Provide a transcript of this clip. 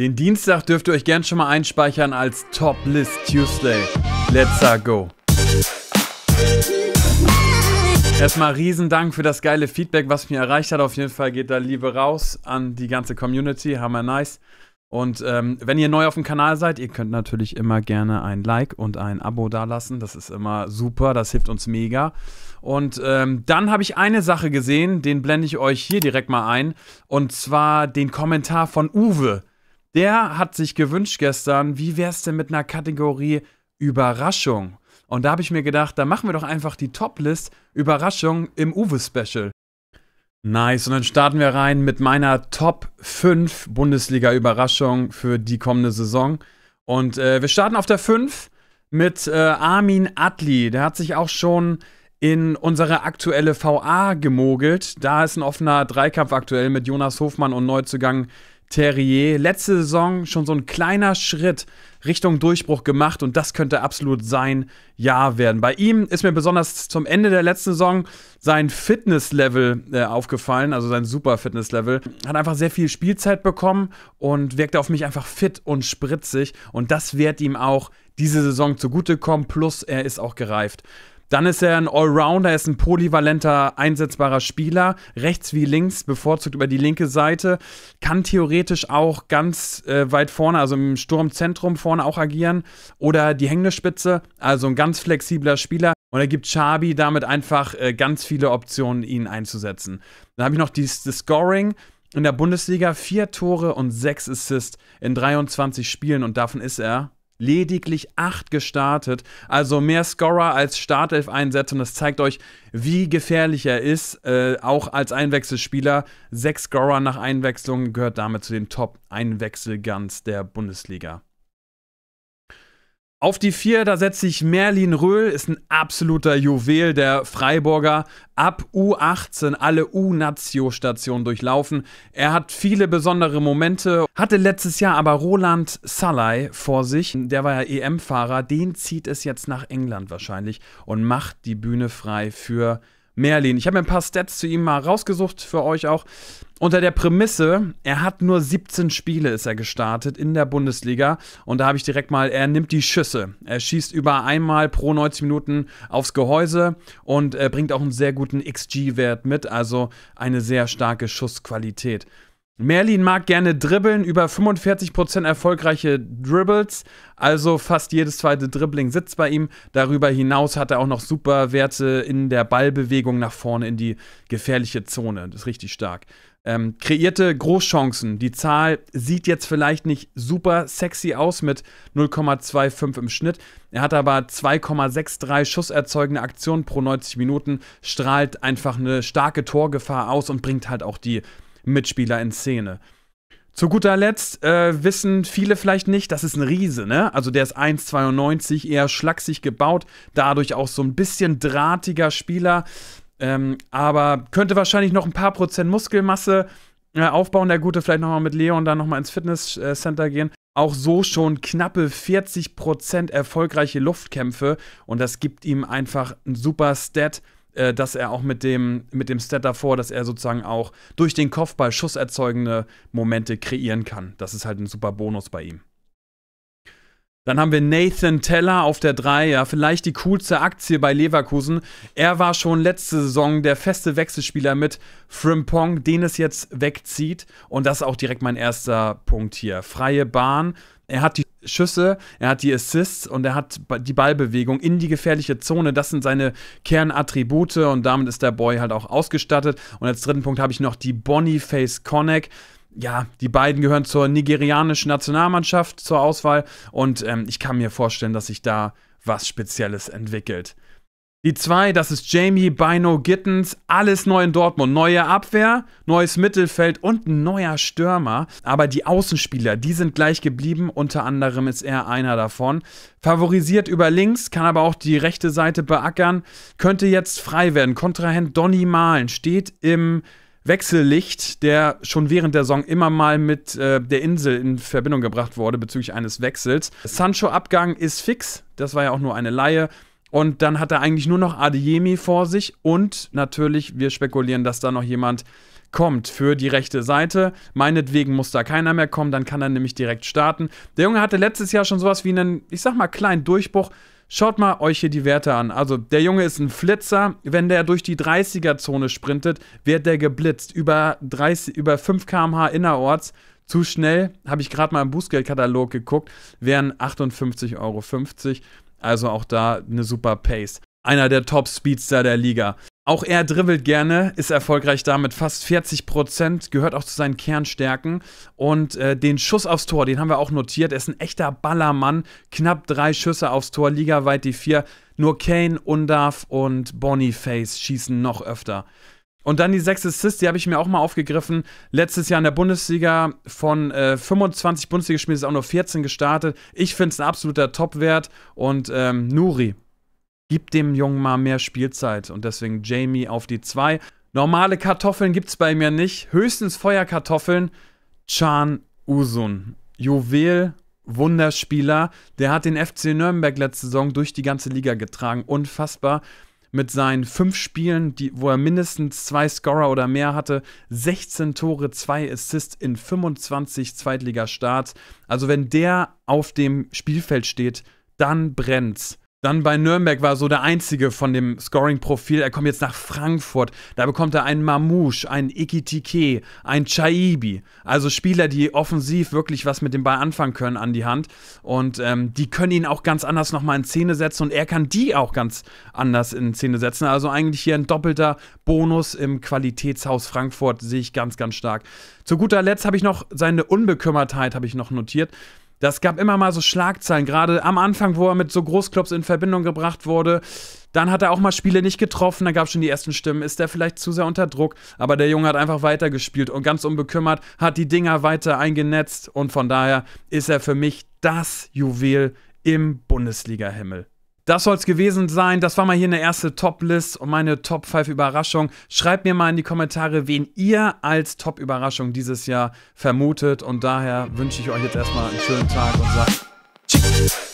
Den Dienstag dürft ihr euch gern schon mal einspeichern als Top List Tuesday. Let's go. Erstmal riesen Dank für das geile Feedback, was mir erreicht hat. Auf jeden Fall geht da Liebe raus an die ganze Community. Hammer nice. Und ähm, wenn ihr neu auf dem Kanal seid, ihr könnt natürlich immer gerne ein Like und ein Abo dalassen. Das ist immer super, das hilft uns mega. Und ähm, dann habe ich eine Sache gesehen, den blende ich euch hier direkt mal ein. Und zwar den Kommentar von Uwe. Der hat sich gewünscht gestern, wie wäre es denn mit einer Kategorie Überraschung? Und da habe ich mir gedacht, da machen wir doch einfach die Top-List Überraschung im Uwe-Special. Nice, und dann starten wir rein mit meiner Top 5 Bundesliga-Überraschung für die kommende Saison. Und äh, wir starten auf der 5 mit äh, Armin Adli. Der hat sich auch schon in unsere aktuelle VA gemogelt. Da ist ein offener Dreikampf aktuell mit Jonas Hofmann und Neuzugang Terrier letzte Saison schon so ein kleiner Schritt Richtung Durchbruch gemacht und das könnte absolut sein Jahr werden. Bei ihm ist mir besonders zum Ende der letzten Saison sein Fitnesslevel äh, aufgefallen, also sein super Fitnesslevel. Hat einfach sehr viel Spielzeit bekommen und wirkte auf mich einfach fit und spritzig und das wird ihm auch diese Saison zugutekommen, plus er ist auch gereift. Dann ist er ein Allrounder, er ist ein polyvalenter, einsetzbarer Spieler, rechts wie links, bevorzugt über die linke Seite, kann theoretisch auch ganz äh, weit vorne, also im Sturmzentrum vorne auch agieren oder die hängende Spitze, also ein ganz flexibler Spieler. Und er gibt Chabi damit einfach äh, ganz viele Optionen, ihn einzusetzen. Dann habe ich noch das Scoring. In der Bundesliga vier Tore und sechs Assists in 23 Spielen und davon ist er lediglich acht gestartet. Also mehr Scorer als Startelf-Einsätze. Und das zeigt euch, wie gefährlich er ist, äh, auch als Einwechselspieler. Sechs Scorer nach Einwechslung gehört damit zu den Top-Einwechselguns der Bundesliga. Auf die vier, da setze ich Merlin Röhl, ist ein absoluter Juwel der Freiburger. Ab U18 alle U-Nazio-Stationen durchlaufen. Er hat viele besondere Momente, hatte letztes Jahr aber Roland Salai vor sich. Der war ja EM-Fahrer. Den zieht es jetzt nach England wahrscheinlich und macht die Bühne frei für Merlin. Ich habe mir ein paar Stats zu ihm mal rausgesucht für euch auch. Unter der Prämisse, er hat nur 17 Spiele ist er gestartet in der Bundesliga und da habe ich direkt mal, er nimmt die Schüsse. Er schießt über einmal pro 90 Minuten aufs Gehäuse und äh, bringt auch einen sehr guten XG-Wert mit, also eine sehr starke Schussqualität. Merlin mag gerne dribbeln, über 45% erfolgreiche Dribbles, also fast jedes zweite Dribbling sitzt bei ihm. Darüber hinaus hat er auch noch super Werte in der Ballbewegung nach vorne in die gefährliche Zone. Das ist richtig stark. Ähm, kreierte Großchancen. Die Zahl sieht jetzt vielleicht nicht super sexy aus mit 0,25 im Schnitt. Er hat aber 2,63 schusserzeugende Aktionen pro 90 Minuten, strahlt einfach eine starke Torgefahr aus und bringt halt auch die Mitspieler in Szene. Zu guter Letzt äh, wissen viele vielleicht nicht, das ist ein Riese, ne? Also der ist 1,92, eher schlaksig gebaut, dadurch auch so ein bisschen drahtiger Spieler, ähm, aber könnte wahrscheinlich noch ein paar Prozent Muskelmasse äh, aufbauen. Der Gute vielleicht nochmal mit Leon dann nochmal ins Fitnesscenter gehen. Auch so schon knappe 40% erfolgreiche Luftkämpfe und das gibt ihm einfach ein super Stat äh, dass er auch mit dem, mit dem Stat davor, dass er sozusagen auch durch den Kopfball schusserzeugende Momente kreieren kann. Das ist halt ein super Bonus bei ihm. Dann haben wir Nathan Teller auf der 3, ja, vielleicht die coolste Aktie bei Leverkusen. Er war schon letzte Saison der feste Wechselspieler mit Frimpong, den es jetzt wegzieht. Und das ist auch direkt mein erster Punkt hier. Freie Bahn. Er hat die Schüsse, er hat die Assists und er hat die Ballbewegung in die gefährliche Zone. Das sind seine Kernattribute und damit ist der Boy halt auch ausgestattet. Und als dritten Punkt habe ich noch die Boniface Connect ja, die beiden gehören zur nigerianischen Nationalmannschaft zur Auswahl und ähm, ich kann mir vorstellen, dass sich da was Spezielles entwickelt. Die zwei, das ist Jamie Bino Gittens. Alles neu in Dortmund. Neue Abwehr, neues Mittelfeld und ein neuer Stürmer. Aber die Außenspieler, die sind gleich geblieben. Unter anderem ist er einer davon. Favorisiert über links, kann aber auch die rechte Seite beackern. Könnte jetzt frei werden. Kontrahent Donny Malen steht im Wechsellicht, der schon während der Saison immer mal mit äh, der Insel in Verbindung gebracht wurde bezüglich eines Wechsels. Sancho-Abgang ist fix. Das war ja auch nur eine Laie. Und dann hat er eigentlich nur noch Adeyemi vor sich und natürlich, wir spekulieren, dass da noch jemand kommt für die rechte Seite. Meinetwegen muss da keiner mehr kommen, dann kann er nämlich direkt starten. Der Junge hatte letztes Jahr schon sowas wie einen, ich sag mal, kleinen Durchbruch. Schaut mal euch hier die Werte an. Also, der Junge ist ein Flitzer. Wenn der durch die 30er-Zone sprintet, wird der geblitzt. Über, 30, über 5 km/h innerorts. Zu schnell, habe ich gerade mal im Bußgeldkatalog geguckt, wären 58,50 Euro. Also auch da eine super Pace. Einer der Top-Speedster der Liga. Auch er dribbelt gerne, ist erfolgreich damit, fast 40 gehört auch zu seinen Kernstärken. Und äh, den Schuss aufs Tor, den haben wir auch notiert. Er ist ein echter Ballermann. Knapp drei Schüsse aufs Tor, ligaweit die vier. Nur Kane, Undarf und Boniface schießen noch öfter. Und dann die sechs Assists, die habe ich mir auch mal aufgegriffen. Letztes Jahr in der Bundesliga von äh, 25 Bundesligaspielen ist auch nur 14 gestartet. Ich finde es ein absoluter Topwert. Und ähm, Nuri gib dem Jungen mal mehr Spielzeit. Und deswegen Jamie auf die 2. Normale Kartoffeln gibt es bei mir nicht. Höchstens Feuerkartoffeln. Chan Usun. Juwel, Wunderspieler. Der hat den FC Nürnberg letzte Saison durch die ganze Liga getragen. Unfassbar mit seinen fünf Spielen, die, wo er mindestens zwei Scorer oder mehr hatte, 16 Tore, zwei Assists in 25 Zweitligastarts. Also wenn der auf dem Spielfeld steht, dann brennt's. Dann bei Nürnberg war so der einzige von dem Scoring-Profil. Er kommt jetzt nach Frankfurt. Da bekommt er einen Mamouche, einen Ikitike, einen Chaibi. Also Spieler, die offensiv wirklich was mit dem Ball anfangen können an die Hand. Und ähm, die können ihn auch ganz anders nochmal in Szene setzen. Und er kann die auch ganz anders in Szene setzen. Also eigentlich hier ein doppelter Bonus im Qualitätshaus Frankfurt sehe ich ganz, ganz stark. Zu guter Letzt habe ich noch seine Unbekümmertheit habe ich noch notiert. Das gab immer mal so Schlagzeilen, gerade am Anfang, wo er mit so Großklops in Verbindung gebracht wurde. Dann hat er auch mal Spiele nicht getroffen, da gab es schon die ersten Stimmen. Ist er vielleicht zu sehr unter Druck? Aber der Junge hat einfach weitergespielt und ganz unbekümmert hat die Dinger weiter eingenetzt. Und von daher ist er für mich das Juwel im Bundesliga-Himmel. Das soll es gewesen sein. Das war mal hier eine erste Top-List und meine Top 5 Überraschung. Schreibt mir mal in die Kommentare, wen ihr als Top-Überraschung dieses Jahr vermutet. Und daher wünsche ich euch jetzt erstmal einen schönen Tag und sage Tschüss.